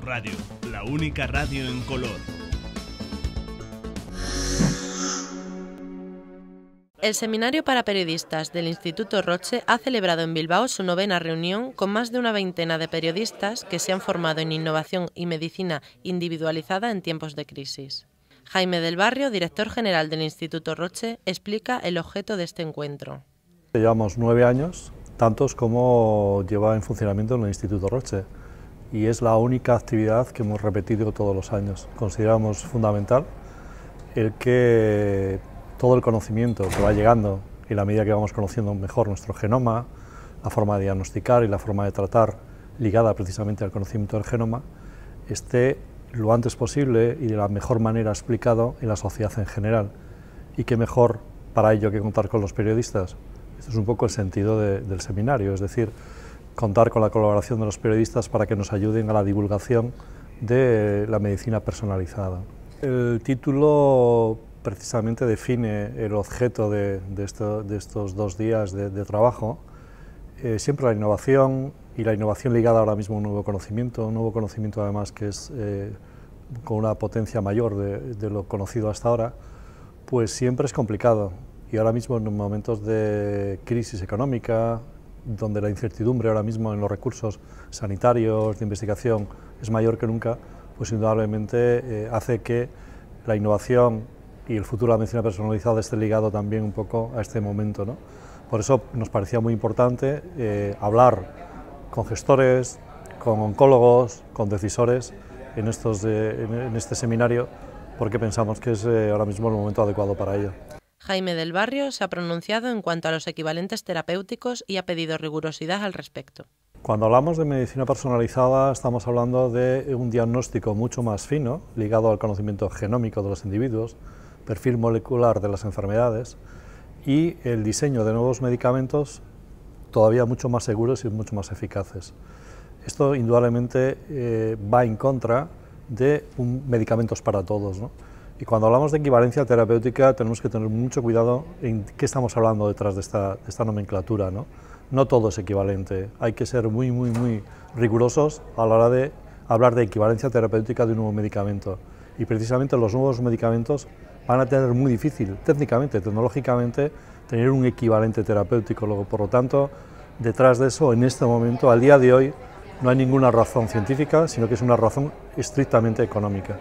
radio, la única radio en color. El Seminario para Periodistas del Instituto Roche ha celebrado en Bilbao su novena reunión con más de una veintena de periodistas que se han formado en innovación y medicina individualizada en tiempos de crisis. Jaime del Barrio, director general del Instituto Roche, explica el objeto de este encuentro. Llevamos nueve años, tantos como lleva en funcionamiento el Instituto Roche y es la única actividad que hemos repetido todos los años. Consideramos fundamental el que todo el conocimiento que va llegando y la medida que vamos conociendo mejor nuestro genoma, la forma de diagnosticar y la forma de tratar ligada precisamente al conocimiento del genoma, esté lo antes posible y de la mejor manera explicado en la sociedad en general. Y qué mejor para ello que contar con los periodistas. Esto es un poco el sentido del seminario, es decir, contar con la colaboración de los periodistas para que nos ayuden a la divulgación de la medicina personalizada. El título precisamente define el objeto de, de, estos dos días de, trabajo. Eh, siempre la innovación y la innovación ligada ahora mismo a un nuevo conocimiento, un nuevo conocimiento además que es eh, con una potencia mayor de, lo conocido hasta ahora, pues siempre es complicado. Y ahora mismo en momentos de crisis económica, donde la incertidumbre ahora mismo en los recursos sanitarios, de investigación, es mayor que nunca, pues indudablemente eh, hace que la innovación y el futuro de la medicina personalizada esté ligado también un poco a este momento. Por eso nos parecía muy importante eh, hablar con gestores, con oncólogos, con decisores en, estos, eh, en este seminario, porque pensamos que es ahora mismo el momento adecuado para ello. Jaime del Barrio se ha pronunciado en cuanto a los equivalentes terapéuticos y ha pedido rigurosidad al respecto. Cuando hablamos de medicina personalizada estamos hablando de un diagnóstico mucho más fino, ligado al conocimiento genómico de los individuos, perfil molecular de las enfermedades y el diseño de nuevos medicamentos todavía mucho más seguros y mucho más eficaces. Esto indudablemente eh, va en contra de un medicamentos para todos. ¿no? Y cuando hablamos de equivalencia terapéutica tenemos que tener mucho cuidado en qué estamos hablando detrás de esta, nomenclatura. ¿no? no todo es equivalente. Hay que ser muy, muy, muy rigurosos a la hora de hablar de equivalencia terapéutica de un nuevo medicamento. Y precisamente los nuevos medicamentos van a tener muy difícil, técnicamente, tecnológicamente, tener un equivalente terapéutico. Luego, por lo tanto, detrás de eso, en este momento, al día de hoy, no hay ninguna razón científica, sino que es una razón estrictamente económica.